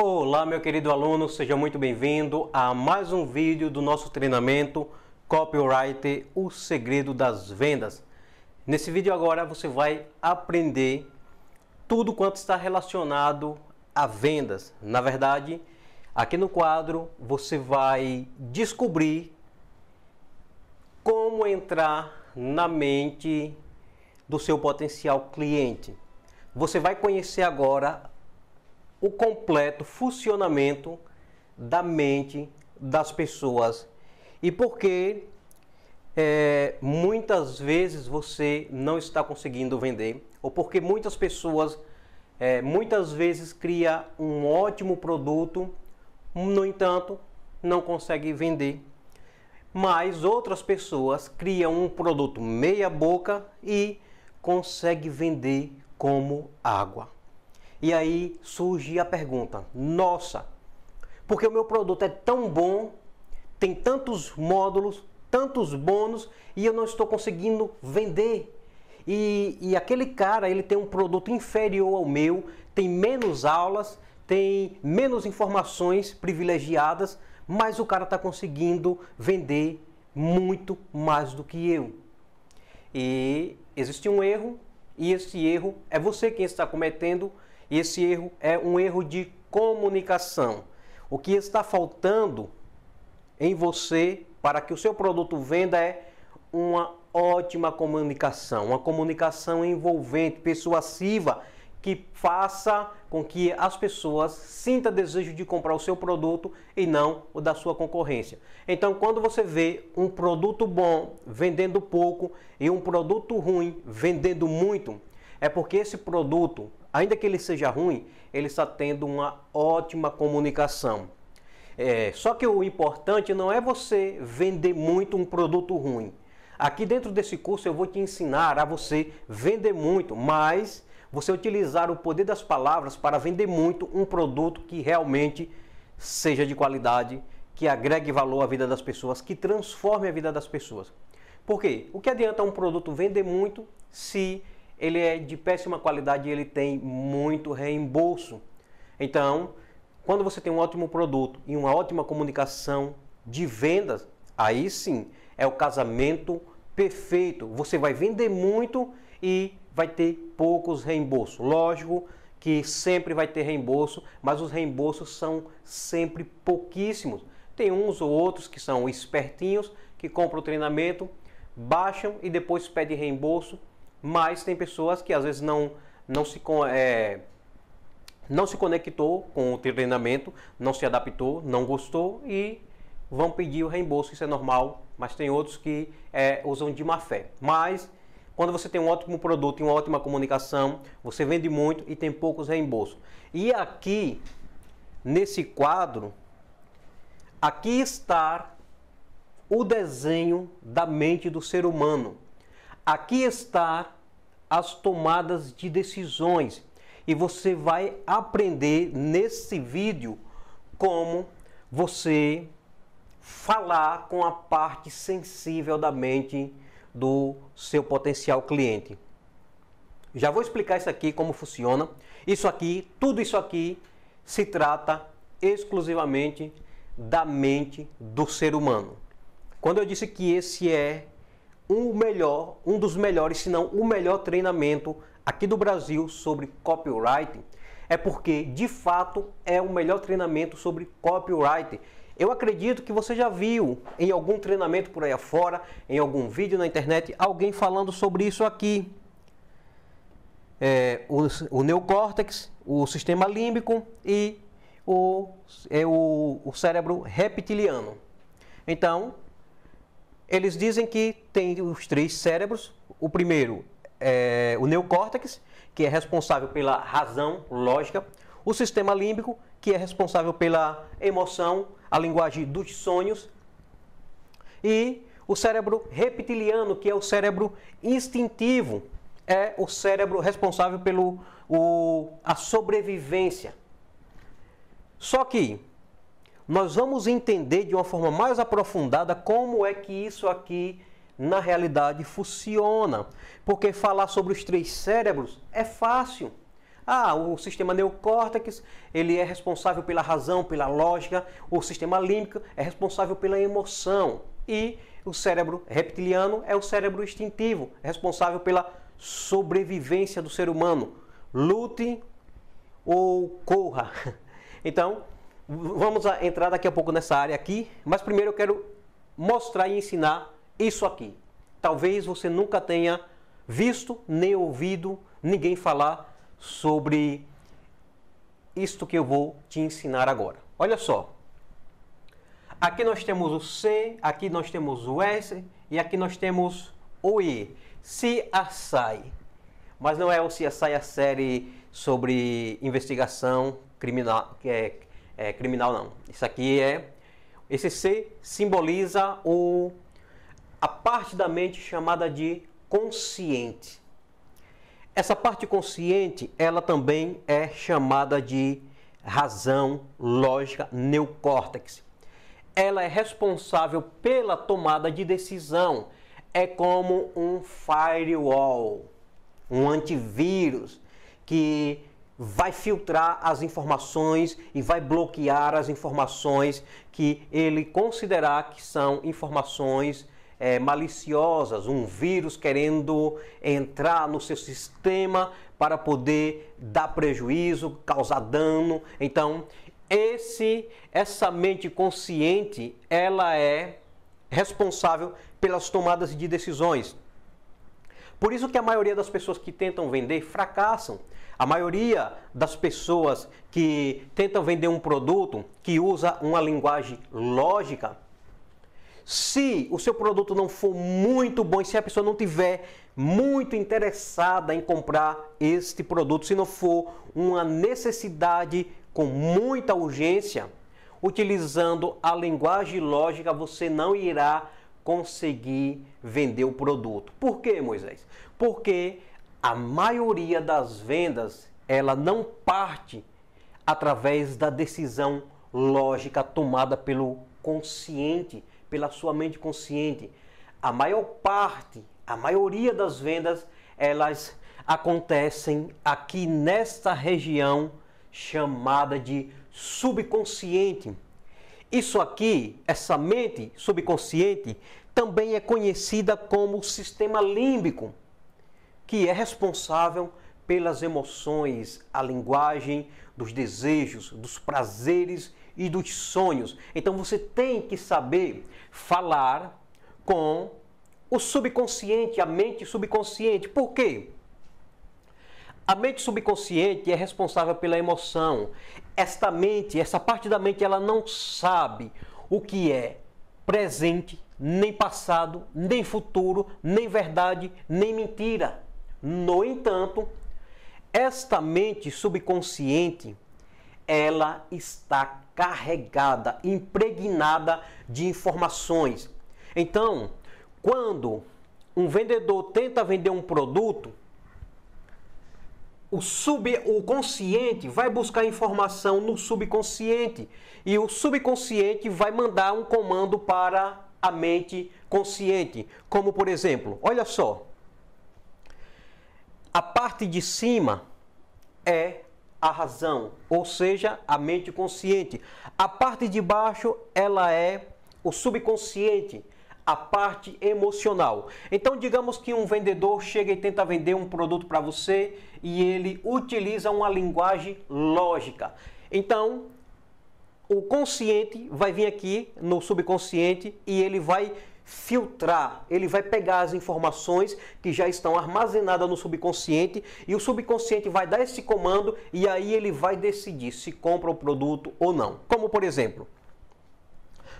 Olá, meu querido aluno, seja muito bem-vindo a mais um vídeo do nosso treinamento Copyright, o segredo das vendas. Nesse vídeo agora você vai aprender tudo quanto está relacionado a vendas. Na verdade, aqui no quadro você vai descobrir como entrar na mente do seu potencial cliente. Você vai conhecer agora o completo funcionamento da mente das pessoas e porque é, muitas vezes você não está conseguindo vender ou porque muitas pessoas é, muitas vezes cria um ótimo produto, no entanto não consegue vender. Mas outras pessoas criam um produto meia boca e consegue vender como água. E aí surge a pergunta: nossa, porque o meu produto é tão bom, tem tantos módulos, tantos bônus e eu não estou conseguindo vender. E, e aquele cara ele tem um produto inferior ao meu, tem menos aulas, tem menos informações privilegiadas, mas o cara está conseguindo vender muito mais do que eu. E existe um erro, e esse erro é você quem está cometendo, e esse erro é um erro de comunicação. O que está faltando em você para que o seu produto venda é uma ótima comunicação, uma comunicação envolvente, persuasiva, que faça com que as pessoas sinta desejo de comprar o seu produto e não o da sua concorrência. Então, quando você vê um produto bom vendendo pouco e um produto ruim vendendo muito, é porque esse produto ainda que ele seja ruim, ele está tendo uma ótima comunicação. É, só que o importante não é você vender muito um produto ruim. Aqui dentro desse curso eu vou te ensinar a você vender muito, mas você utilizar o poder das palavras para vender muito um produto que realmente seja de qualidade, que agregue valor à vida das pessoas, que transforme a vida das pessoas. Por quê? O que adianta um produto vender muito se ele é de péssima qualidade e ele tem muito reembolso. Então, quando você tem um ótimo produto e uma ótima comunicação de vendas, aí sim é o casamento perfeito. Você vai vender muito e vai ter poucos reembolsos. Lógico que sempre vai ter reembolso, mas os reembolsos são sempre pouquíssimos. Tem uns ou outros que são espertinhos, que compram o treinamento, baixam e depois pedem reembolso mas tem pessoas que às vezes não, não se. É, não se conectou com o treinamento, não se adaptou, não gostou e vão pedir o reembolso, isso é normal, mas tem outros que é, usam de má fé. Mas quando você tem um ótimo produto e uma ótima comunicação, você vende muito e tem poucos reembolsos. E aqui, nesse quadro, aqui está o desenho da mente do ser humano. Aqui está as tomadas de decisões e você vai aprender nesse vídeo como você falar com a parte sensível da mente do seu potencial cliente. Já vou explicar isso aqui como funciona. Isso aqui, tudo isso aqui se trata exclusivamente da mente do ser humano. Quando eu disse que esse é um melhor, um dos melhores, se não o melhor treinamento aqui do Brasil sobre copywriting, é porque de fato é o melhor treinamento sobre copywriting. Eu acredito que você já viu em algum treinamento por aí afora, em algum vídeo na internet, alguém falando sobre isso aqui. É, o, o neocórtex, o sistema límbico e o, é o, o cérebro reptiliano. Então, eles dizem que tem os três cérebros. O primeiro é o neocórtex, que é responsável pela razão lógica. O sistema límbico, que é responsável pela emoção, a linguagem dos sonhos. E o cérebro reptiliano, que é o cérebro instintivo, é o cérebro responsável pelo a sobrevivência. Só que nós vamos entender de uma forma mais aprofundada como é que isso aqui na realidade funciona. Porque falar sobre os três cérebros é fácil. Ah, o sistema neocórtex, ele é responsável pela razão, pela lógica, o sistema límbico é responsável pela emoção e o cérebro reptiliano é o cérebro instintivo, responsável pela sobrevivência do ser humano. Lute ou corra. Então, Vamos entrar daqui a pouco nessa área aqui, mas primeiro eu quero mostrar e ensinar isso aqui. Talvez você nunca tenha visto nem ouvido ninguém falar sobre isto que eu vou te ensinar agora. Olha só. Aqui nós temos o C, aqui nós temos o S e aqui nós temos o E. Se assai. Mas não é o CSI a série sobre investigação criminal, é, é, criminal, não. Isso aqui é. Esse C simboliza o, a parte da mente chamada de consciente. Essa parte consciente, ela também é chamada de razão, lógica, neocórtex. Ela é responsável pela tomada de decisão. É como um firewall, um antivírus que vai filtrar as informações e vai bloquear as informações que ele considerar que são informações é, maliciosas, um vírus querendo entrar no seu sistema para poder dar prejuízo, causar dano. Então, esse essa mente consciente, ela é responsável pelas tomadas de decisões. Por isso que a maioria das pessoas que tentam vender fracassam, a maioria das pessoas que tentam vender um produto que usa uma linguagem lógica, se o seu produto não for muito bom, se a pessoa não tiver muito interessada em comprar este produto, se não for uma necessidade com muita urgência, utilizando a linguagem lógica, você não irá conseguir vender o produto. Por quê, Moisés? Porque a maioria das vendas ela não parte através da decisão lógica tomada pelo consciente, pela sua mente consciente. A maior parte, a maioria das vendas, elas acontecem aqui nesta região chamada de subconsciente. Isso aqui, essa mente subconsciente, também é conhecida como sistema límbico que é responsável pelas emoções, a linguagem dos desejos, dos prazeres e dos sonhos. Então você tem que saber falar com o subconsciente, a mente subconsciente. Por quê? A mente subconsciente é responsável pela emoção. Esta mente, essa parte da mente, ela não sabe o que é presente, nem passado, nem futuro, nem verdade, nem mentira. No entanto, esta mente subconsciente, ela está carregada, impregnada de informações. Então, quando um vendedor tenta vender um produto, o, sub, o consciente vai buscar informação no subconsciente e o subconsciente vai mandar um comando para a mente consciente. Como por exemplo, olha só, a parte de cima é a razão, ou seja, a mente consciente. A parte de baixo, ela é o subconsciente, a parte emocional. Então, digamos que um vendedor chega e tenta vender um produto para você e ele utiliza uma linguagem lógica. Então, o consciente vai vir aqui no subconsciente e ele vai filtrar, ele vai pegar as informações que já estão armazenadas no subconsciente e o subconsciente vai dar esse comando e aí ele vai decidir se compra o produto ou não. Como por exemplo,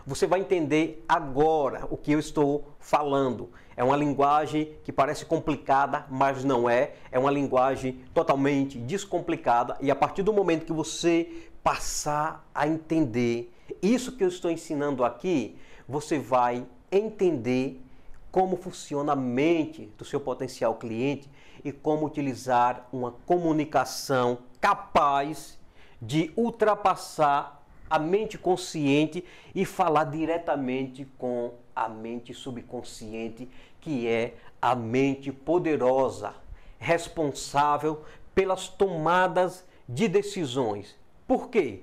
você vai entender agora o que eu estou falando. É uma linguagem que parece complicada, mas não é. É uma linguagem totalmente descomplicada e a partir do momento que você passar a entender isso que eu estou ensinando aqui, você vai entender como funciona a mente do seu potencial cliente e como utilizar uma comunicação capaz de ultrapassar a mente consciente e falar diretamente com a mente subconsciente, que é a mente poderosa, responsável pelas tomadas de decisões. Por quê?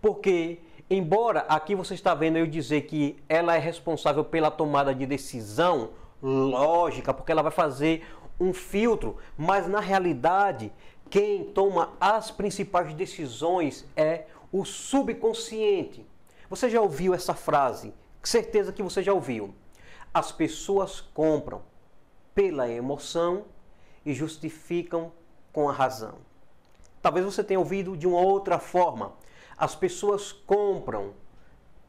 Porque Embora aqui você está vendo eu dizer que ela é responsável pela tomada de decisão lógica, porque ela vai fazer um filtro, mas na realidade quem toma as principais decisões é o subconsciente. Você já ouviu essa frase? Certeza que você já ouviu. As pessoas compram pela emoção e justificam com a razão. Talvez você tenha ouvido de uma outra forma. As pessoas compram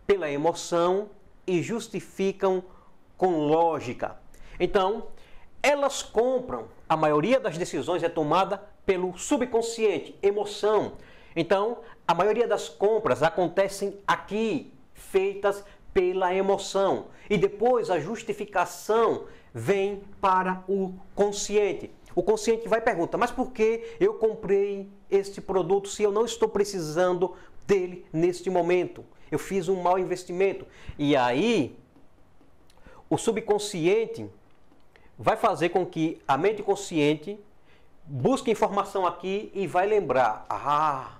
pela emoção e justificam com lógica. Então, elas compram. A maioria das decisões é tomada pelo subconsciente, emoção. Então, a maioria das compras acontecem aqui, feitas pela emoção. E depois a justificação vem para o consciente. O consciente vai perguntar: mas por que eu comprei este produto se eu não estou precisando dele neste momento. Eu fiz um mau investimento. E aí, o subconsciente vai fazer com que a mente consciente busque informação aqui e vai lembrar: ah,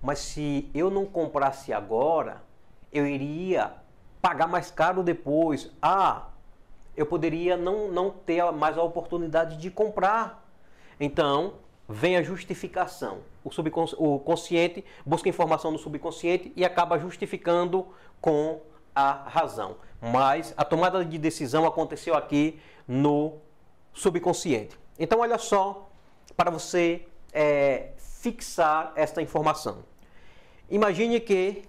mas se eu não comprasse agora, eu iria pagar mais caro depois. Ah, eu poderia não, não ter mais a oportunidade de comprar. Então, vem a justificação. O, subcons... o consciente busca informação no subconsciente e acaba justificando com a razão. Mas a tomada de decisão aconteceu aqui no subconsciente. Então, olha só para você é, fixar esta informação. Imagine que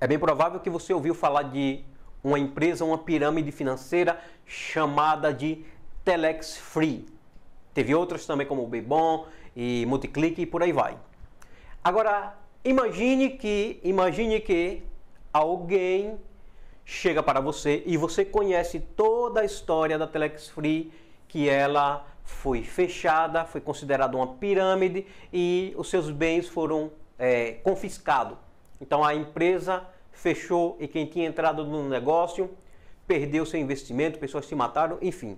é bem provável que você ouviu falar de uma empresa, uma pirâmide financeira chamada de Telex Free. Teve outras também como o Bebom e Multiclick e por aí vai. Agora, imagine que, imagine que alguém chega para você e você conhece toda a história da Telex Free, que ela foi fechada, foi considerada uma pirâmide e os seus bens foram é, confiscados. Então a empresa fechou e quem tinha entrado no negócio perdeu seu investimento, pessoas se mataram, enfim.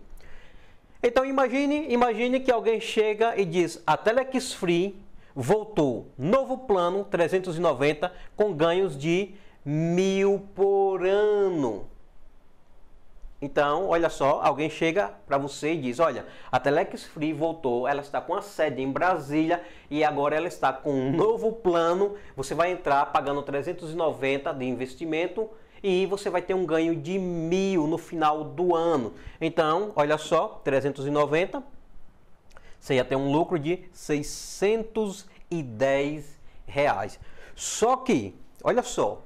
Então imagine, imagine que alguém chega e diz: "A Telex Free voltou, novo plano 390 com ganhos de mil por ano. Então, olha só, alguém chega para você e diz: Olha, a Telex Free voltou, ela está com a sede em Brasília e agora ela está com um novo plano. Você vai entrar pagando 390 de investimento e você vai ter um ganho de mil no final do ano. Então, olha só, 390, você ia ter um lucro de 610 reais. Só que, olha só,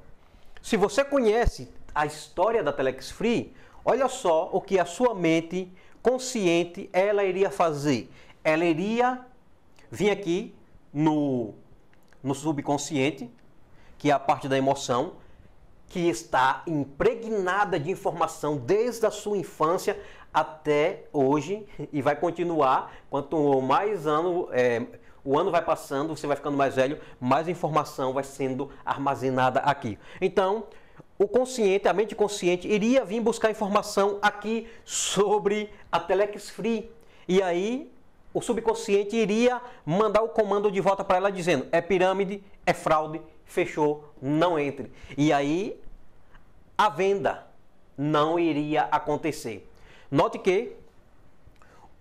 se você conhece a história da Telex Free, olha só o que a sua mente consciente ela iria fazer. Ela iria vir aqui no, no subconsciente, que é a parte da emoção, que está impregnada de informação desde a sua infância até hoje e vai continuar. Quanto mais ano é, o ano vai passando, você vai ficando mais velho, mais informação vai sendo armazenada aqui. Então, o consciente, a mente consciente, iria vir buscar informação aqui sobre a Telex Free. E aí, o subconsciente iria mandar o comando de volta para ela dizendo: é pirâmide, é fraude, fechou, não entre. E aí a venda não iria acontecer. Note que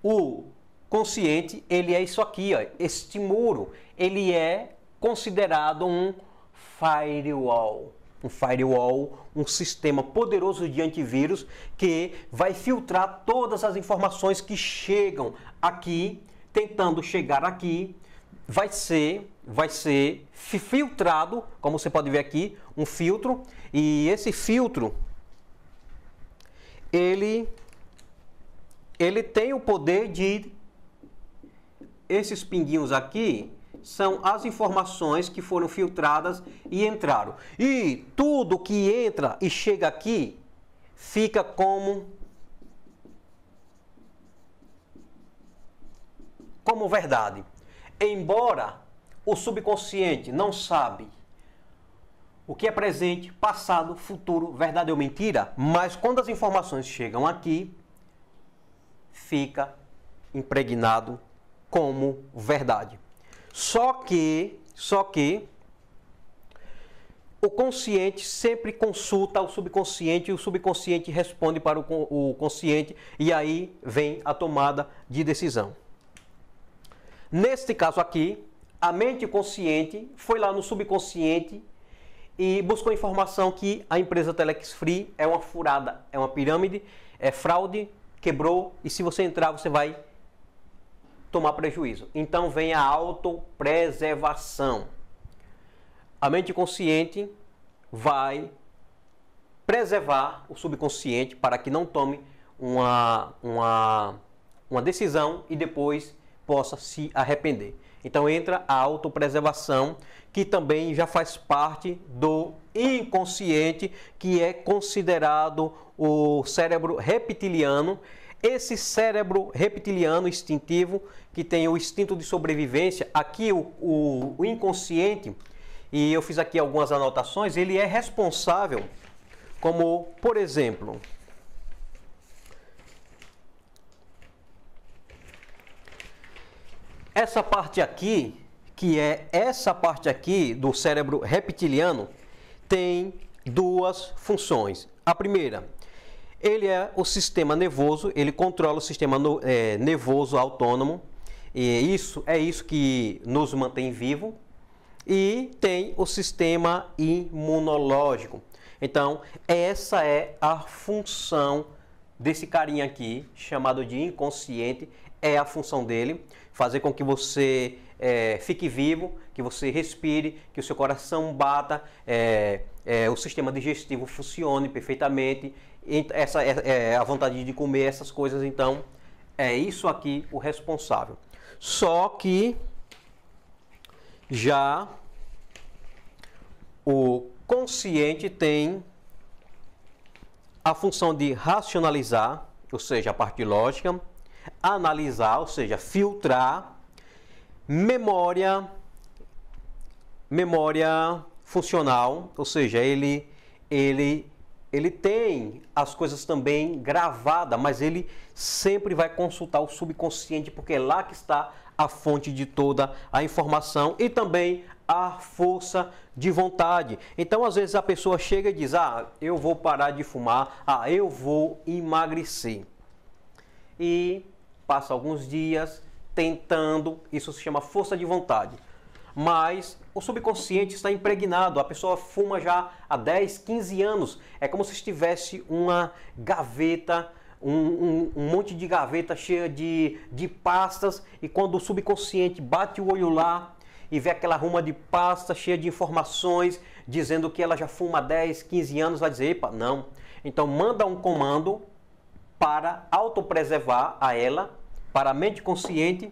o consciente, ele é isso aqui, ó, este muro, ele é considerado um firewall. Um firewall, um sistema poderoso de antivírus que vai filtrar todas as informações que chegam aqui, tentando chegar aqui vai ser, vai ser filtrado, como você pode ver aqui, um filtro. E esse filtro, ele, ele tem o poder de... Esses pinguinhos aqui são as informações que foram filtradas e entraram. E tudo que entra e chega aqui fica como como verdade. Embora o subconsciente não sabe o que é presente, passado, futuro, verdade ou mentira, mas quando as informações chegam aqui, fica impregnado como verdade. Só que, só que o consciente sempre consulta o subconsciente e o subconsciente responde para o, o consciente e aí vem a tomada de decisão. Neste caso aqui, a mente consciente foi lá no subconsciente e buscou informação que a empresa Telex Free é uma furada, é uma pirâmide, é fraude, quebrou e se você entrar você vai tomar prejuízo. Então vem a autopreservação. A mente consciente vai preservar o subconsciente para que não tome uma, uma, uma decisão e depois possa se arrepender. Então entra a autopreservação, que também já faz parte do inconsciente, que é considerado o cérebro reptiliano. Esse cérebro reptiliano instintivo, que tem o instinto de sobrevivência, aqui o, o, o inconsciente, e eu fiz aqui algumas anotações, ele é responsável, como por exemplo, Essa parte aqui, que é essa parte aqui do cérebro reptiliano, tem duas funções. A primeira, ele é o sistema nervoso, ele controla o sistema é, nervoso autônomo, e isso é isso que nos mantém vivo. E tem o sistema imunológico. Então, essa é a função desse carinha aqui, chamado de inconsciente, é a função dele fazer com que você é, fique vivo, que você respire, que o seu coração bata, é, é, o sistema digestivo funcione perfeitamente, essa é, é, a vontade de comer essas coisas. Então, é isso aqui o responsável. Só que já o consciente tem a função de racionalizar, ou seja, a parte lógica analisar, ou seja, filtrar memória memória funcional, ou seja, ele ele ele tem as coisas também gravadas, mas ele sempre vai consultar o subconsciente, porque é lá que está a fonte de toda a informação e também a força de vontade. Então, às vezes a pessoa chega e diz: "Ah, eu vou parar de fumar, ah, eu vou emagrecer". E passa alguns dias tentando, isso se chama força de vontade. Mas o subconsciente está impregnado, a pessoa fuma já há 10, 15 anos. É como se estivesse uma gaveta, um, um, um monte de gaveta cheia de, de pastas, e quando o subconsciente bate o olho lá, e vê aquela ruma de pasta cheia de informações dizendo que ela já fuma há 10, 15 anos, vai dizer, epa, não. Então manda um comando para autopreservar a ela para a mente consciente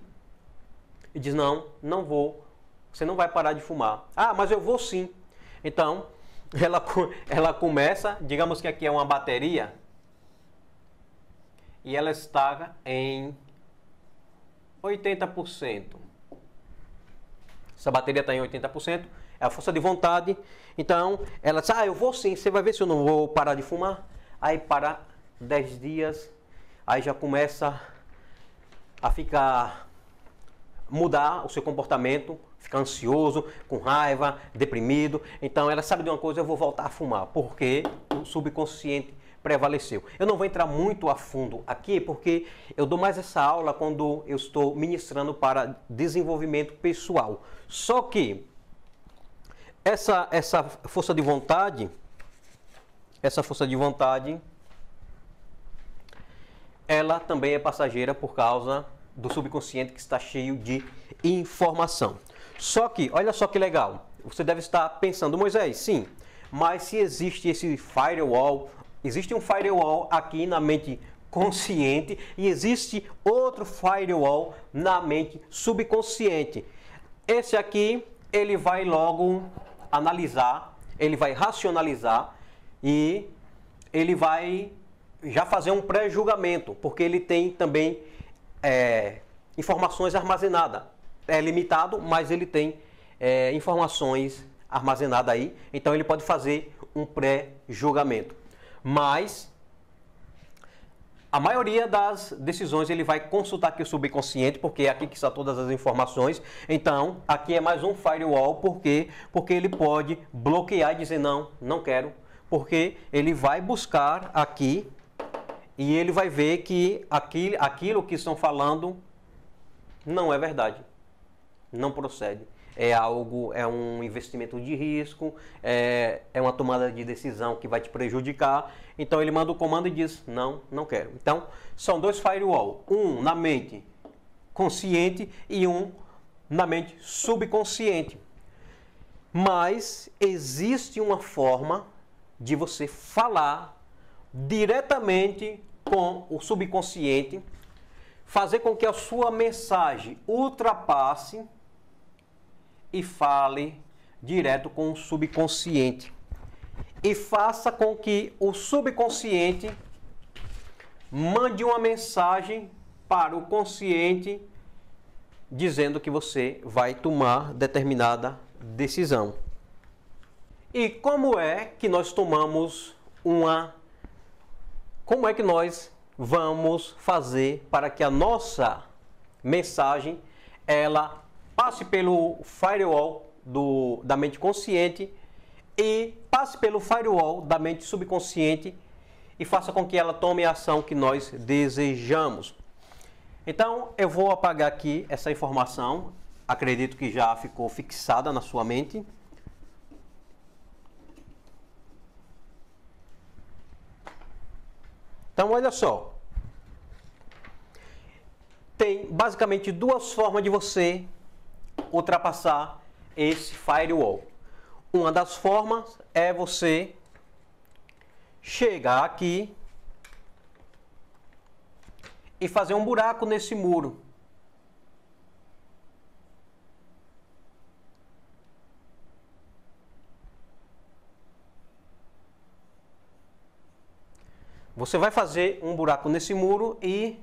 e diz: Não, não vou, você não vai parar de fumar. Ah, mas eu vou sim. Então, ela, ela começa, digamos que aqui é uma bateria, e ela está em 80%. Essa bateria está em 80%, é a força de vontade. Então, ela diz: Ah, eu vou sim, você vai ver se eu não vou parar de fumar. Aí, para 10 dias, aí já começa a ficar mudar o seu comportamento, ficar ansioso, com raiva, deprimido. Então ela sabe de uma coisa, eu vou voltar a fumar, porque o subconsciente prevaleceu. Eu não vou entrar muito a fundo aqui, porque eu dou mais essa aula quando eu estou ministrando para desenvolvimento pessoal. Só que essa, essa força de vontade, essa força de vontade, ela também é passageira por causa do subconsciente que está cheio de informação. Só que, olha só que legal, você deve estar pensando, Moisés, sim, mas se existe esse firewall, existe um firewall aqui na mente consciente e existe outro firewall na mente subconsciente. Esse aqui, ele vai logo analisar, ele vai racionalizar e ele vai já fazer um pré-julgamento, porque ele tem também é, informações armazenadas. É limitado, mas ele tem é, informações armazenadas aí, então ele pode fazer um pré-julgamento. Mas a maioria das decisões ele vai consultar aqui o subconsciente, porque é aqui que está todas as informações. Então, aqui é mais um firewall, porque porque ele pode bloquear e dizer não, não quero, porque ele vai buscar aqui e ele vai ver que aquilo, aquilo que estão falando não é verdade, não procede. É algo, é um investimento de risco, é, é uma tomada de decisão que vai te prejudicar. Então ele manda o comando e diz: não, não quero. Então são dois firewall, um na mente consciente e um na mente subconsciente. Mas existe uma forma de você falar diretamente com o subconsciente, fazer com que a sua mensagem ultrapasse e fale direto com o subconsciente. E faça com que o subconsciente mande uma mensagem para o consciente dizendo que você vai tomar determinada decisão. E como é que nós tomamos uma como é que nós vamos fazer para que a nossa mensagem ela passe pelo firewall do, da mente consciente e passe pelo firewall da mente subconsciente e faça com que ela tome a ação que nós desejamos. Então, eu vou apagar aqui essa informação, acredito que já ficou fixada na sua mente. Então, olha só. Tem basicamente duas formas de você ultrapassar esse firewall. Uma das formas é você chegar aqui e fazer um buraco nesse muro. Você vai fazer um buraco nesse muro e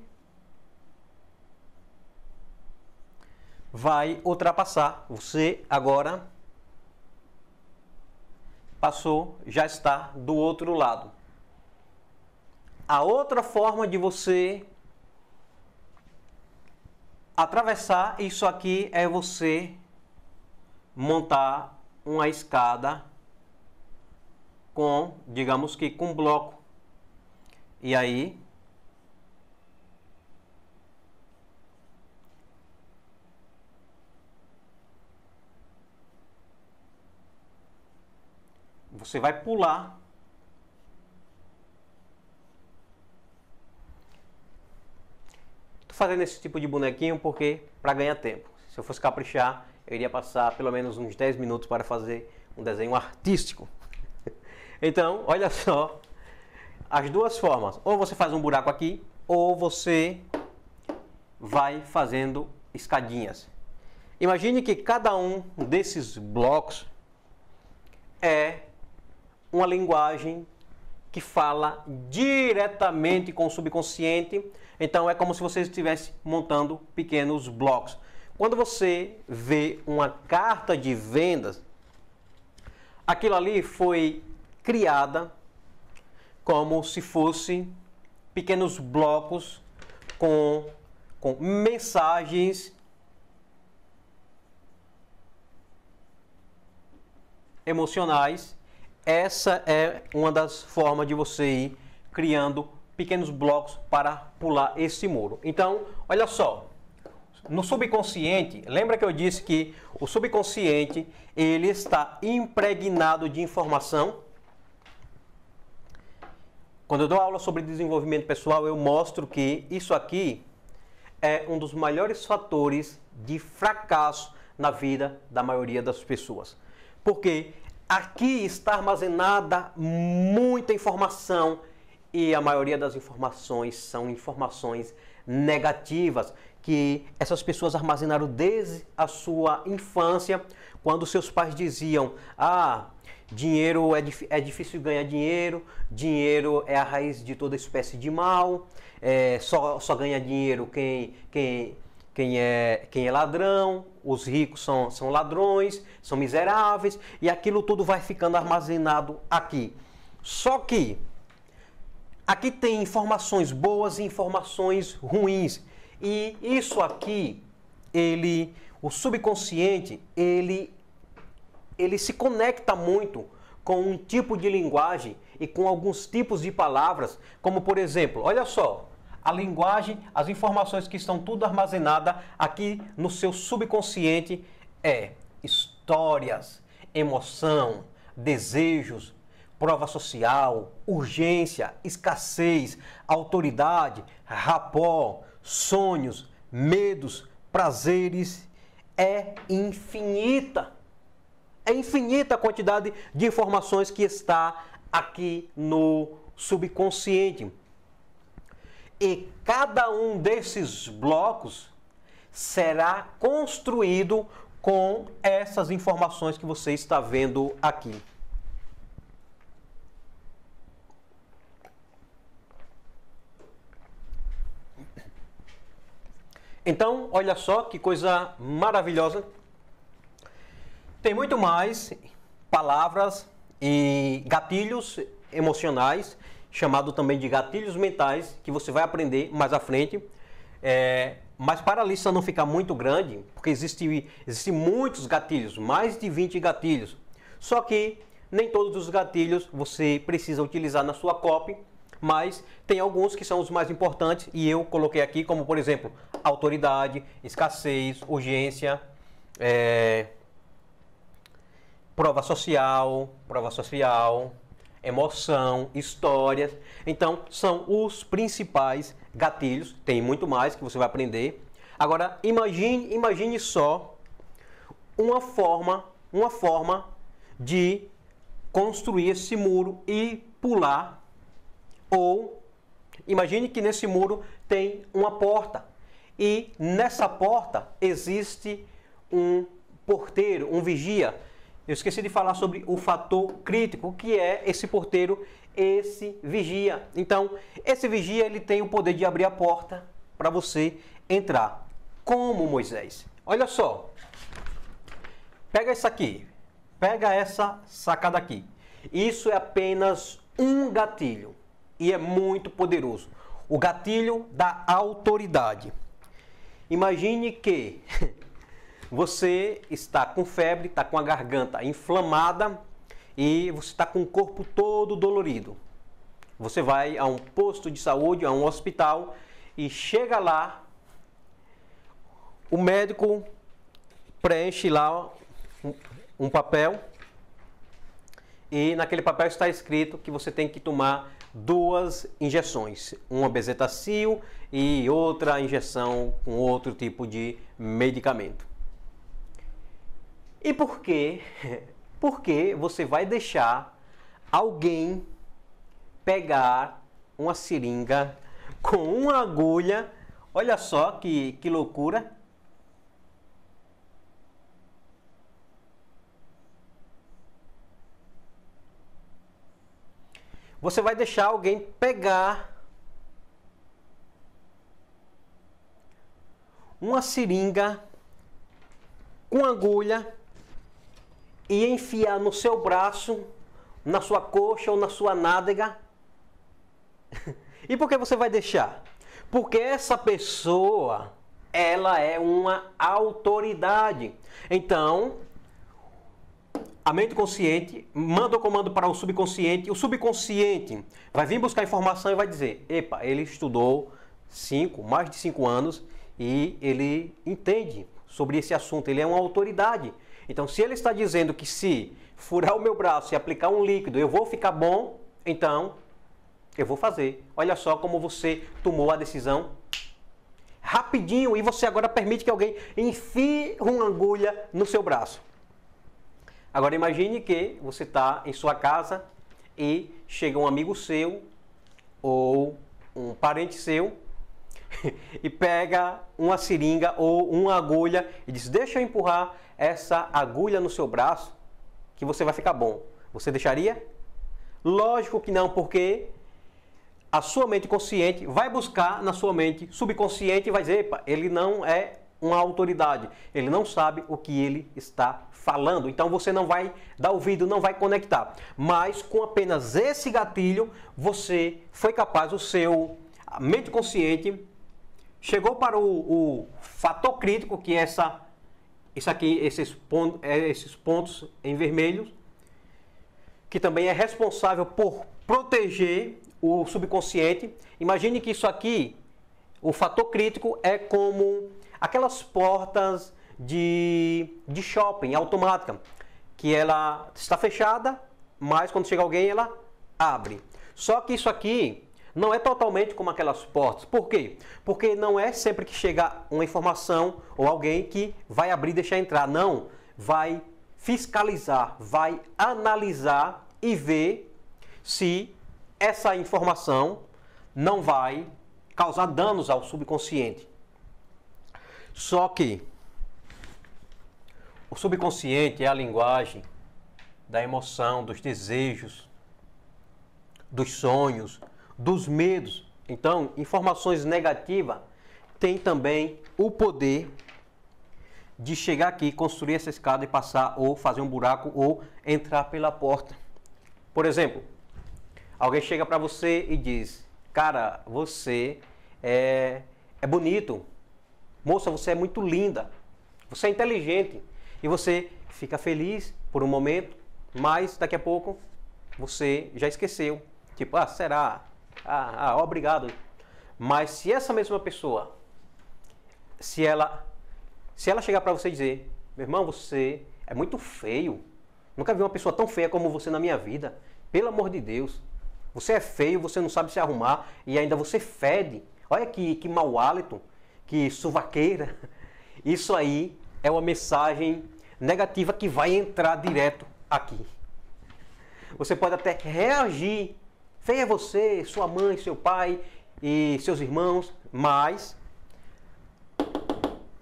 vai ultrapassar. Você agora passou, já está do outro lado. A outra forma de você atravessar isso aqui é você montar uma escada com, digamos que com bloco. E aí. Você vai pular. Tô fazendo esse tipo de bonequinho porque para ganhar tempo. Se eu fosse caprichar, eu iria passar pelo menos uns 10 minutos para fazer um desenho artístico. Então, olha só as duas formas. Ou você faz um buraco aqui, ou você vai fazendo escadinhas. Imagine que cada um desses blocos é uma linguagem que fala diretamente com o subconsciente. Então é como se você estivesse montando pequenos blocos. Quando você vê uma carta de vendas, aquilo ali foi criada como se fossem pequenos blocos com, com mensagens emocionais. Essa é uma das formas de você ir criando pequenos blocos para pular esse muro. Então, olha só, no subconsciente, lembra que eu disse que o subconsciente ele está impregnado de informação quando eu dou aula sobre desenvolvimento pessoal, eu mostro que isso aqui é um dos maiores fatores de fracasso na vida da maioria das pessoas. Porque aqui está armazenada muita informação e a maioria das informações são informações negativas que essas pessoas armazenaram desde a sua infância, quando seus pais diziam: "Ah, Dinheiro é, é difícil ganhar dinheiro, dinheiro é a raiz de toda espécie de mal, é, só, só ganha dinheiro quem, quem, quem, é, quem é ladrão, os ricos são, são ladrões, são miseráveis, e aquilo tudo vai ficando armazenado aqui. Só que aqui tem informações boas e informações ruins. E isso aqui, ele, o subconsciente, ele ele se conecta muito com um tipo de linguagem e com alguns tipos de palavras, como por exemplo, olha só, a linguagem, as informações que estão tudo armazenada aqui no seu subconsciente é histórias, emoção, desejos, prova social, urgência, escassez, autoridade, rapó, sonhos, medos, prazeres é infinita. É a infinita quantidade de informações que está aqui no subconsciente. E cada um desses blocos será construído com essas informações que você está vendo aqui. Então, olha só que coisa maravilhosa tem muito mais palavras e gatilhos emocionais, chamado também de gatilhos mentais, que você vai aprender mais à frente. É, mas para a lista não ficar muito grande, porque existem existe muitos gatilhos, mais de 20 gatilhos. Só que nem todos os gatilhos você precisa utilizar na sua copy, mas tem alguns que são os mais importantes e eu coloquei aqui, como por exemplo, autoridade, escassez, urgência, é, prova social, prova social, emoção, histórias. Então, são os principais gatilhos. Tem muito mais que você vai aprender. Agora, imagine, imagine só uma forma, uma forma de construir esse muro e pular ou imagine que nesse muro tem uma porta e nessa porta existe um porteiro, um vigia eu esqueci de falar sobre o fator crítico, que é esse porteiro, esse vigia. Então, esse vigia ele tem o poder de abrir a porta para você entrar. Como Moisés? Olha só. Pega isso aqui. Pega essa sacada aqui. Isso é apenas um gatilho e é muito poderoso. O gatilho da autoridade. Imagine que Você está com febre, está com a garganta inflamada e você está com o corpo todo dolorido. Você vai a um posto de saúde, a um hospital e chega lá, o médico preenche lá um papel e naquele papel está escrito que você tem que tomar duas injeções, uma bezetacil e outra injeção com outro tipo de medicamento. E por quê? Porque você vai deixar alguém pegar uma seringa com uma agulha. Olha só que, que loucura. Você vai deixar alguém pegar uma seringa com agulha e enfiar no seu braço, na sua coxa ou na sua nádega. E por que você vai deixar? Porque essa pessoa, ela é uma autoridade. Então, a mente consciente manda o comando para o subconsciente, o subconsciente vai vir buscar informação e vai dizer: "Epa, ele estudou cinco, mais de cinco anos e ele entende sobre esse assunto, ele é uma autoridade". Então, se ele está dizendo que se furar o meu braço e aplicar um líquido eu vou ficar bom, então eu vou fazer. Olha só como você tomou a decisão rapidinho e você agora permite que alguém enfie uma agulha no seu braço. Agora imagine que você está em sua casa e chega um amigo seu ou um parente seu e pega uma seringa ou uma agulha e diz: Deixa eu empurrar essa agulha no seu braço que você vai ficar bom. Você deixaria? Lógico que não, porque a sua mente consciente vai buscar na sua mente subconsciente e vai dizer: Epa, ele não é uma autoridade, ele não sabe o que ele está falando. Então você não vai dar ouvido, não vai conectar. Mas com apenas esse gatilho, você foi capaz, o seu mente consciente chegou para o, o fator crítico, que é essa, isso aqui, esses, pontos é esses pontos em vermelho, que também é responsável por proteger o subconsciente. Imagine que isso aqui, o fator crítico, é como aquelas portas de, de shopping automática, que ela está fechada, mas quando chega alguém ela abre. Só que isso aqui não é totalmente como aquelas portas. Por quê? Porque não é sempre que chega uma informação ou alguém que vai abrir e deixar entrar. Não. Vai fiscalizar, vai analisar e ver se essa informação não vai causar danos ao subconsciente. Só que o subconsciente é a linguagem da emoção, dos desejos, dos sonhos, dos medos. Então, informações negativas têm também o poder de chegar aqui, construir essa escada e passar, ou fazer um buraco, ou entrar pela porta. Por exemplo, alguém chega para você e diz: Cara, você é, é bonito. Moça, você é muito linda. Você é inteligente. E você fica feliz por um momento, mas daqui a pouco você já esqueceu. Tipo, ah, será? Ah, ah, obrigado. Mas se essa mesma pessoa, se ela, se ela chegar para você e dizer, meu irmão, você é muito feio. Nunca vi uma pessoa tão feia como você na minha vida. Pelo amor de Deus. Você é feio, você não sabe se arrumar e ainda você fede. Olha que, que mau hálito, que suvaqueira. Isso aí é uma mensagem negativa que vai entrar direto aqui. Você pode até reagir Feia é você, sua mãe, seu pai e seus irmãos, mas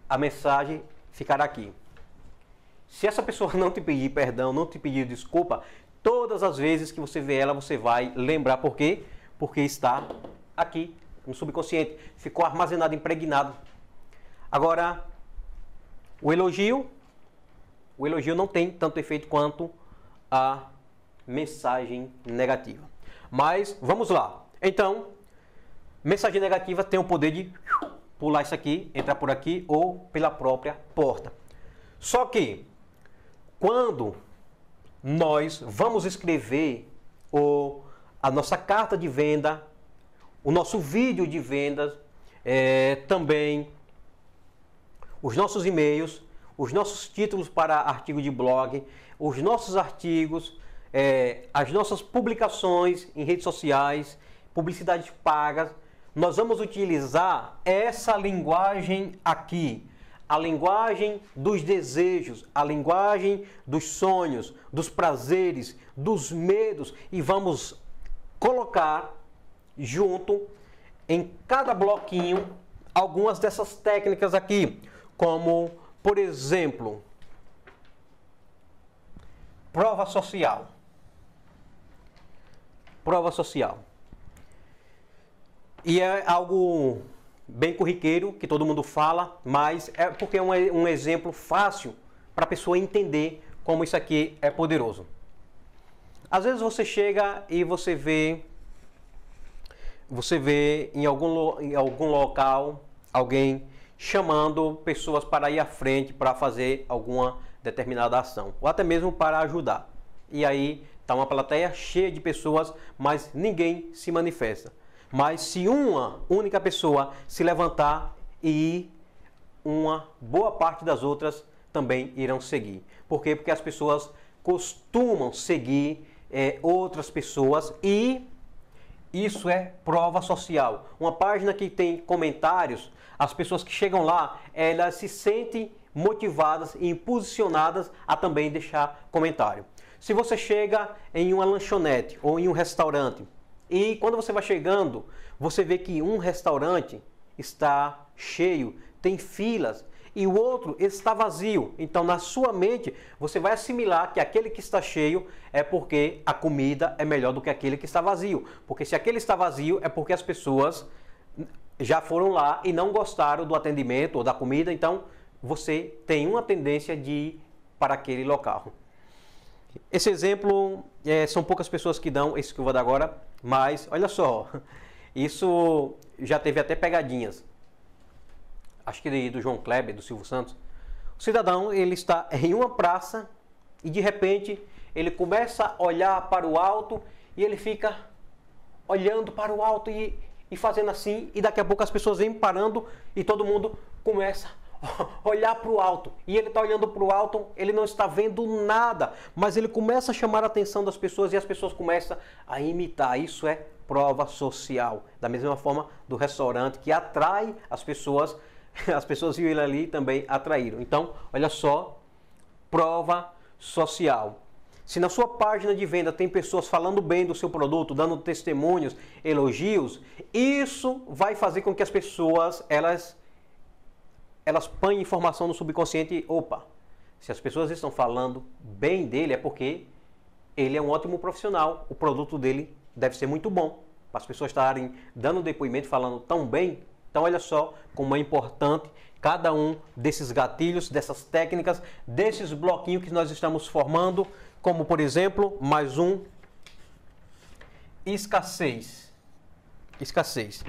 a mensagem ficará aqui. Se essa pessoa não te pedir perdão, não te pedir desculpa, todas as vezes que você vê ela, você vai lembrar por quê? Porque está aqui no subconsciente, ficou armazenado, impregnado. Agora, o elogio, o elogio não tem tanto efeito quanto a mensagem negativa. Mas vamos lá. Então, mensagem negativa tem o poder de pular isso aqui, entrar por aqui ou pela própria porta. Só que quando nós vamos escrever o a nossa carta de venda, o nosso vídeo de vendas, é, também os nossos e-mails, os nossos títulos para artigo de blog, os nossos artigos, é, as nossas publicações em redes sociais, publicidades pagas, nós vamos utilizar essa linguagem aqui. A linguagem dos desejos, a linguagem dos sonhos, dos prazeres, dos medos e vamos colocar junto em cada bloquinho algumas dessas técnicas aqui, como, por exemplo, prova social prova social. E é algo bem corriqueiro, que todo mundo fala, mas é porque é um, um exemplo fácil para a pessoa entender como isso aqui é poderoso. Às vezes você chega e você vê você vê em algum, em algum local alguém chamando pessoas para ir à frente para fazer alguma determinada ação, ou até mesmo para ajudar. E aí Está uma plateia cheia de pessoas, mas ninguém se manifesta. Mas se uma única pessoa se levantar e uma boa parte das outras também irão seguir. Por quê? Porque as pessoas costumam seguir é, outras pessoas e isso é prova social. Uma página que tem comentários, as pessoas que chegam lá, elas se sentem motivadas e posicionadas a também deixar comentário. Se você chega em uma lanchonete ou em um restaurante e quando você vai chegando, você vê que um restaurante está cheio, tem filas e o outro está vazio. Então, na sua mente, você vai assimilar que aquele que está cheio é porque a comida é melhor do que aquele que está vazio. Porque se aquele está vazio, é porque as pessoas já foram lá e não gostaram do atendimento ou da comida. Então, você tem uma tendência de ir para aquele local. Esse exemplo é, são poucas pessoas que dão esse que eu vou dar agora, mas olha só, isso já teve até pegadinhas. Acho que do João Kleber, do Silvio Santos. O cidadão ele está em uma praça e de repente ele começa a olhar para o alto e ele fica olhando para o alto e, e fazendo assim e daqui a pouco as pessoas vêm parando e todo mundo começa a olhar para o alto. E ele está olhando para o alto, ele não está vendo nada, mas ele começa a chamar a atenção das pessoas e as pessoas começam a imitar. Isso é prova social. Da mesma forma do restaurante que atrai as pessoas, as pessoas viram ele ali também atraíram. Então, olha só, prova social. Se na sua página de venda tem pessoas falando bem do seu produto, dando testemunhos, elogios, isso vai fazer com que as pessoas elas elas põem informação no subconsciente, opa, se as pessoas estão falando bem dele é porque ele é um ótimo profissional, o produto dele deve ser muito bom. Para as pessoas estarem dando depoimento, falando tão bem, então olha só como é importante cada um desses gatilhos, dessas técnicas, desses bloquinhos que nós estamos formando, como por exemplo, mais um escassez. Escassez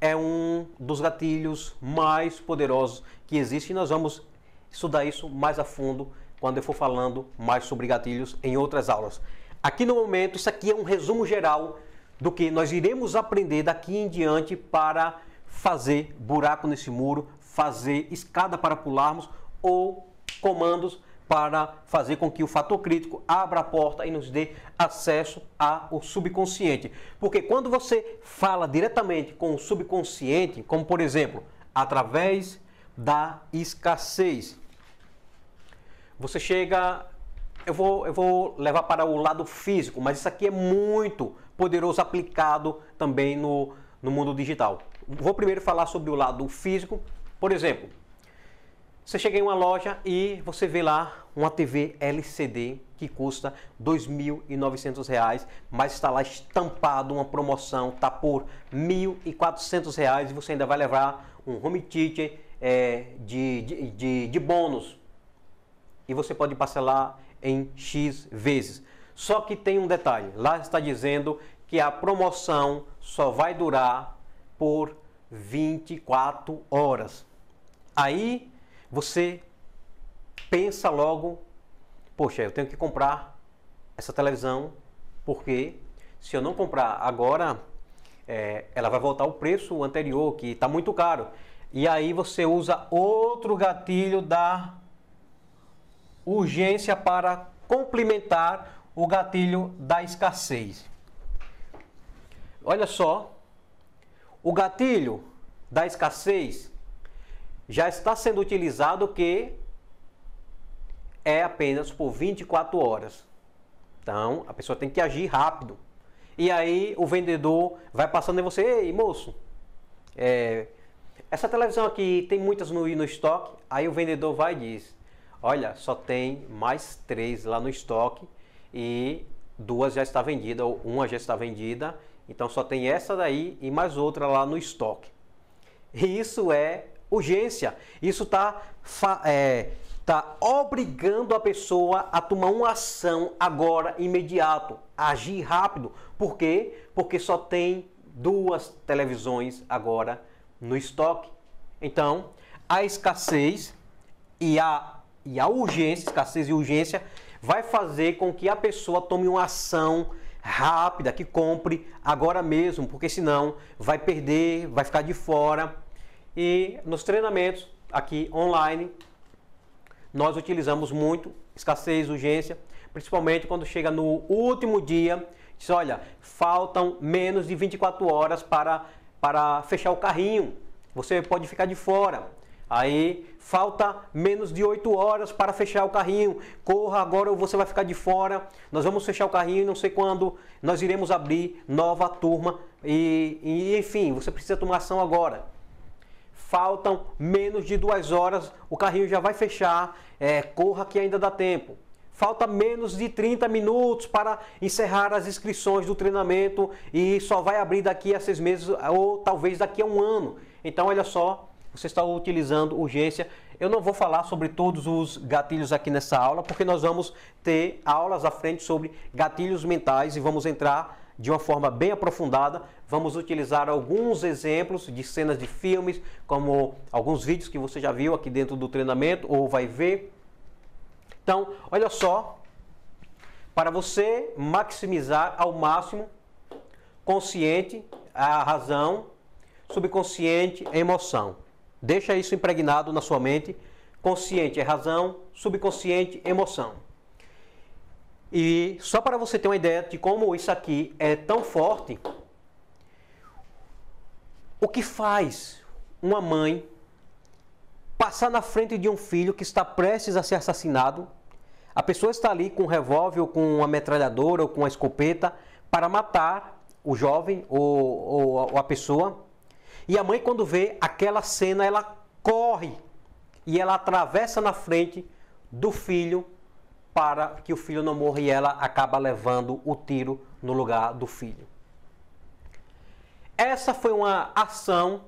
é um dos gatilhos mais poderosos que existe e nós vamos estudar isso mais a fundo quando eu for falando mais sobre gatilhos em outras aulas. Aqui no momento, isso aqui é um resumo geral do que nós iremos aprender daqui em diante para fazer buraco nesse muro, fazer escada para pularmos ou comandos para fazer com que o fator crítico abra a porta e nos dê acesso ao subconsciente. Porque quando você fala diretamente com o subconsciente, como por exemplo, através da escassez, você chega. Eu vou, eu vou levar para o lado físico, mas isso aqui é muito poderoso aplicado também no, no mundo digital. Vou primeiro falar sobre o lado físico. Por exemplo, você chega em uma loja e você vê lá uma TV LCD que custa R$ 2.900, mas está lá estampado uma promoção, tá por R$ 1.400 e você ainda vai levar um home theater é, de, de, de, de bônus. E você pode parcelar em X vezes. Só que tem um detalhe, lá está dizendo que a promoção só vai durar por 24 horas. Aí você pensa logo, poxa, eu tenho que comprar essa televisão, porque se eu não comprar agora, é, ela vai voltar ao preço anterior, que está muito caro. E aí você usa outro gatilho da urgência para complementar o gatilho da escassez. Olha só, o gatilho da escassez já está sendo utilizado que é apenas por 24 horas. Então, a pessoa tem que agir rápido. E aí o vendedor vai passando em você, ei moço, é, essa televisão aqui tem muitas no, no estoque. Aí o vendedor vai e diz, olha, só tem mais três lá no estoque e duas já está vendida, ou uma já está vendida, então só tem essa daí e mais outra lá no estoque. E isso é urgência. Isso está é, tá obrigando a pessoa a tomar uma ação agora, imediato, agir rápido. Por quê? Porque só tem duas televisões agora no estoque. Então, a escassez e a, e a urgência, escassez e urgência, vai fazer com que a pessoa tome uma ação rápida, que compre agora mesmo, porque senão vai perder, vai ficar de fora e nos treinamentos aqui online, nós utilizamos muito escassez, urgência, principalmente quando chega no último dia, diz, olha, faltam menos de 24 horas para, para fechar o carrinho, você pode ficar de fora. Aí falta menos de 8 horas para fechar o carrinho. Corra agora ou você vai ficar de fora. Nós vamos fechar o carrinho não sei quando nós iremos abrir nova turma. E, e enfim, você precisa tomar ação agora faltam menos de duas horas, o carrinho já vai fechar, é, corra que ainda dá tempo. Falta menos de 30 minutos para encerrar as inscrições do treinamento e só vai abrir daqui a seis meses ou talvez daqui a um ano. Então, olha só, você está utilizando urgência. Eu não vou falar sobre todos os gatilhos aqui nessa aula, porque nós vamos ter aulas à frente sobre gatilhos mentais e vamos entrar de uma forma bem aprofundada vamos utilizar alguns exemplos de cenas de filmes, como alguns vídeos que você já viu aqui dentro do treinamento ou vai ver. Então, olha só, para você maximizar ao máximo consciente a razão, subconsciente a emoção. Deixa isso impregnado na sua mente. Consciente é razão, subconsciente emoção. E só para você ter uma ideia de como isso aqui é tão forte, o que faz uma mãe passar na frente de um filho que está prestes a ser assassinado? A pessoa está ali com um revólver ou com uma metralhadora ou com uma escopeta para matar o jovem ou, ou, ou a pessoa. E a mãe, quando vê aquela cena, ela corre e ela atravessa na frente do filho para que o filho não morra e ela acaba levando o tiro no lugar do filho. Essa foi uma ação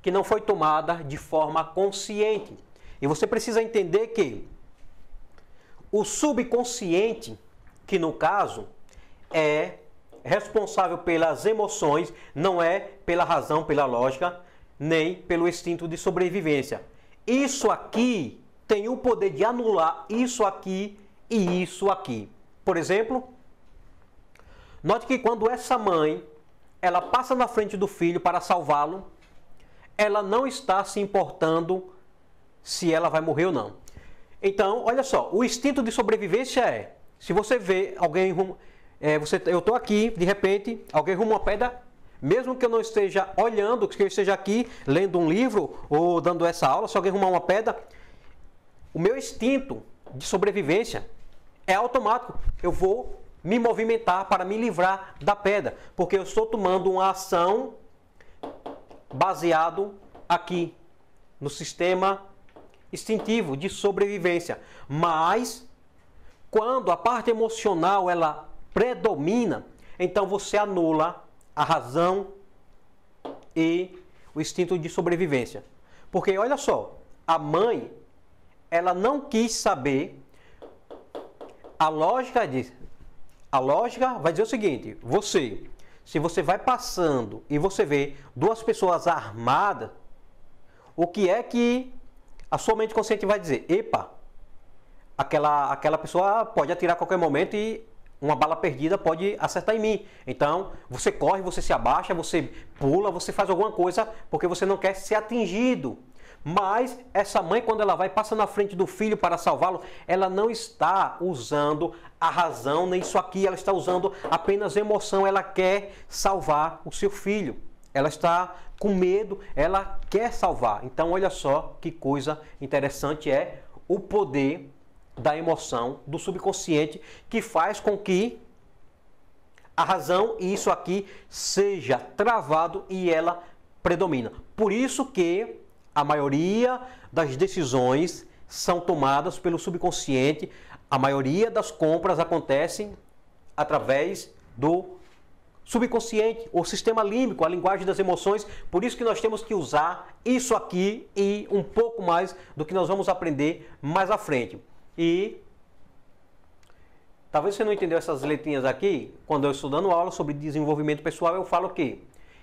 que não foi tomada de forma consciente. E você precisa entender que o subconsciente, que no caso é responsável pelas emoções, não é pela razão, pela lógica, nem pelo instinto de sobrevivência. Isso aqui tem o poder de anular isso aqui e isso aqui. Por exemplo, note que quando essa mãe ela passa na frente do filho para salvá-lo, ela não está se importando se ela vai morrer ou não. Então, olha só, o instinto de sobrevivência é: se você vê alguém rumo, é, você, eu estou aqui, de repente, alguém rumo uma pedra, mesmo que eu não esteja olhando, que eu esteja aqui lendo um livro ou dando essa aula, se alguém rumar uma pedra, o meu instinto de sobrevivência é automático. Eu vou me movimentar para me livrar da pedra, porque eu estou tomando uma ação baseado aqui no sistema instintivo de sobrevivência. Mas quando a parte emocional ela predomina, então você anula a razão e o instinto de sobrevivência. Porque olha só, a mãe ela não quis saber a lógica de a lógica vai dizer o seguinte: você, se você vai passando e você vê duas pessoas armadas, o que é que a sua mente consciente vai dizer? Epa, aquela, aquela pessoa pode atirar a qualquer momento e uma bala perdida pode acertar em mim. Então, você corre, você se abaixa, você pula, você faz alguma coisa porque você não quer ser atingido. Mas essa mãe, quando ela vai, passa na frente do filho para salvá-lo, ela não está usando a razão nem isso aqui, ela está usando apenas emoção, ela quer salvar o seu filho. Ela está com medo, ela quer salvar. Então, olha só que coisa interessante é o poder da emoção, do subconsciente, que faz com que a razão e isso aqui seja travado e ela predomina. Por isso que a maioria das decisões são tomadas pelo subconsciente, a maioria das compras acontecem através do subconsciente, o sistema límbico, a linguagem das emoções. Por isso que nós temos que usar isso aqui e um pouco mais do que nós vamos aprender mais à frente. E talvez você não entendeu essas letrinhas aqui. Quando eu estou dando aula sobre desenvolvimento pessoal, eu falo que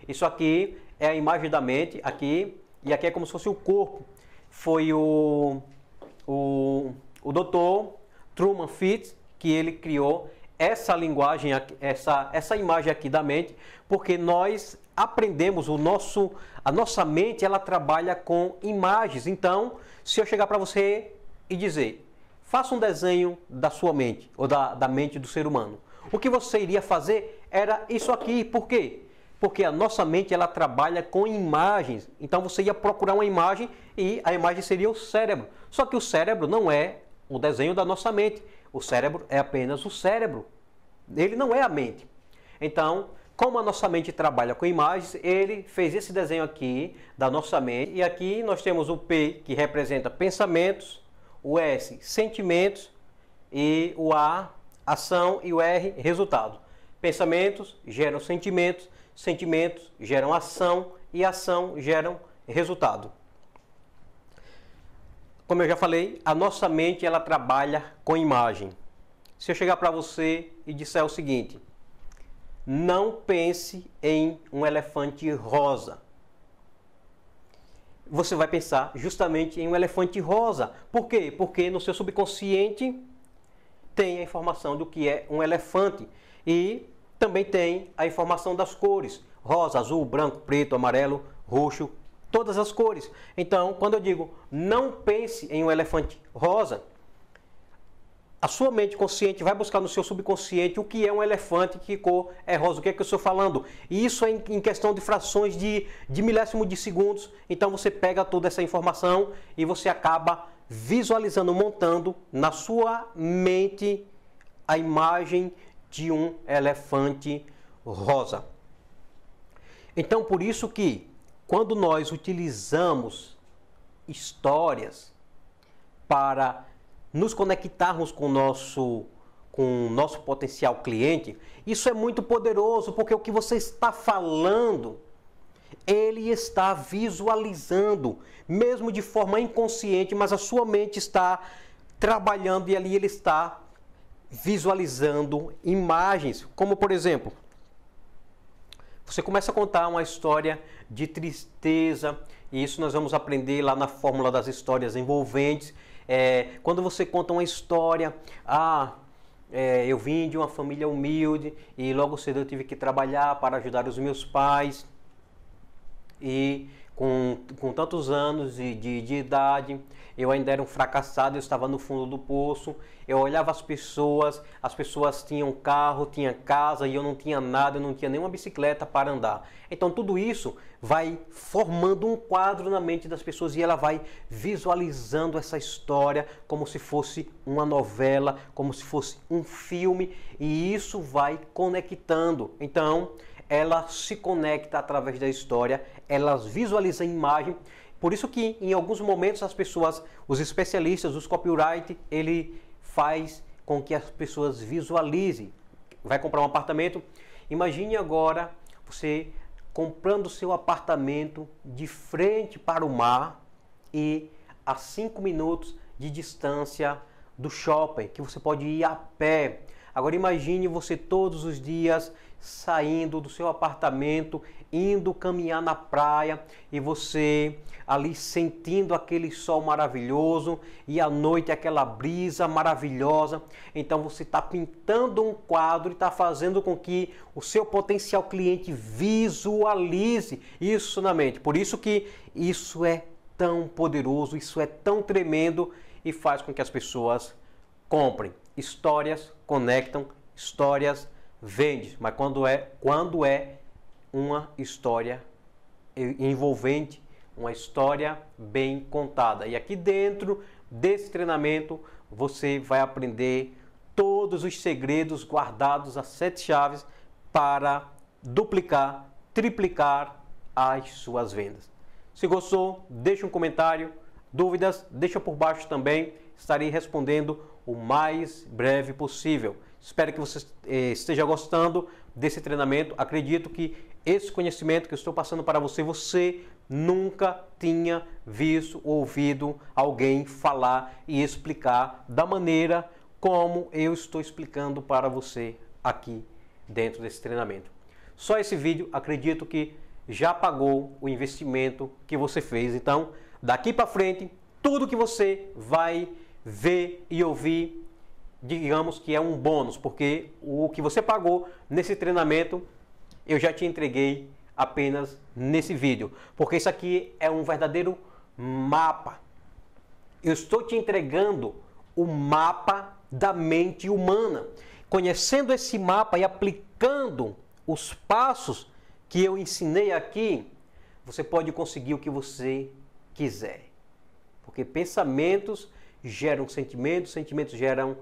isso aqui é a imagem da mente, aqui e aqui é como se fosse o corpo. Foi o, o, o doutor Truman Fitz que ele criou essa linguagem, essa, essa imagem aqui da mente, porque nós aprendemos o nosso, a nossa mente ela trabalha com imagens. Então, se eu chegar para você e dizer, faça um desenho da sua mente ou da, da mente do ser humano, o que você iria fazer era isso aqui. Por quê? porque a nossa mente ela trabalha com imagens. Então você ia procurar uma imagem e a imagem seria o cérebro. Só que o cérebro não é o desenho da nossa mente. O cérebro é apenas o cérebro. Ele não é a mente. Então, como a nossa mente trabalha com imagens, ele fez esse desenho aqui da nossa mente. E aqui nós temos o P, que representa pensamentos, o S, sentimentos, e o A, ação, e o R, resultado. Pensamentos geram sentimentos, Sentimentos geram ação e ação geram resultado. Como eu já falei, a nossa mente ela trabalha com imagem. Se eu chegar para você e disser o seguinte: não pense em um elefante rosa. Você vai pensar justamente em um elefante rosa. Por quê? Porque no seu subconsciente tem a informação do que é um elefante. E também tem a informação das cores: rosa, azul, branco, preto, amarelo, roxo, todas as cores. Então, quando eu digo não pense em um elefante rosa, a sua mente consciente vai buscar no seu subconsciente o que é um elefante, que cor é rosa, o que é que eu estou falando. E isso é em questão de frações de, de milésimo de segundos. Então você pega toda essa informação e você acaba visualizando, montando na sua mente a imagem de um elefante rosa. Então, por isso que quando nós utilizamos histórias para nos conectarmos com o nosso com o nosso potencial cliente, isso é muito poderoso, porque o que você está falando, ele está visualizando, mesmo de forma inconsciente, mas a sua mente está trabalhando e ali ele está visualizando imagens, como por exemplo, você começa a contar uma história de tristeza, e isso nós vamos aprender lá na fórmula das histórias envolventes. É, quando você conta uma história, ah, é, eu vim de uma família humilde e logo cedo eu tive que trabalhar para ajudar os meus pais. E com, com tantos anos de, de, de idade, eu ainda era um fracassado, eu estava no fundo do poço, eu olhava as pessoas, as pessoas tinham carro, tinham casa e eu não tinha nada, eu não tinha nenhuma bicicleta para andar. Então tudo isso vai formando um quadro na mente das pessoas e ela vai visualizando essa história como se fosse uma novela, como se fosse um filme e isso vai conectando. Então, ela se conecta através da história, elas visualizam a imagem. Por isso que em alguns momentos as pessoas, os especialistas, os copyright, ele faz com que as pessoas visualizem. Vai comprar um apartamento? Imagine agora você comprando seu apartamento de frente para o mar e a 5 minutos de distância do shopping, que você pode ir a pé. Agora imagine você todos os dias saindo do seu apartamento, indo caminhar na praia e você ali sentindo aquele sol maravilhoso e à noite aquela brisa maravilhosa. Então você está pintando um quadro e está fazendo com que o seu potencial cliente visualize isso na mente. Por isso que isso é tão poderoso, isso é tão tremendo e faz com que as pessoas comprem. Histórias conectam, histórias vende, mas quando é, quando é uma história envolvente, uma história bem contada. E aqui dentro desse treinamento você vai aprender todos os segredos guardados a sete chaves para duplicar, triplicar as suas vendas. Se gostou, deixe um comentário. Dúvidas, deixa por baixo também. Estarei respondendo o mais breve possível. Espero que você eh, esteja gostando desse treinamento. Acredito que esse conhecimento que eu estou passando para você, você nunca tinha visto, ouvido alguém falar e explicar da maneira como eu estou explicando para você aqui dentro desse treinamento. Só esse vídeo, acredito que já pagou o investimento que você fez. Então, daqui para frente, tudo que você vai ver e ouvir digamos que é um bônus, porque o que você pagou nesse treinamento eu já te entreguei apenas nesse vídeo, porque isso aqui é um verdadeiro mapa. Eu estou te entregando o mapa da mente humana. Conhecendo esse mapa e aplicando os passos que eu ensinei aqui, você pode conseguir o que você quiser. Porque pensamentos geram sentimentos, sentimentos geram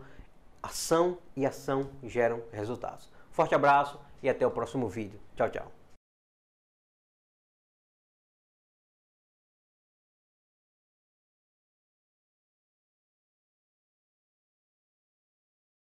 Ação e ação geram resultados. Forte abraço e até o próximo vídeo. Tchau, tchau.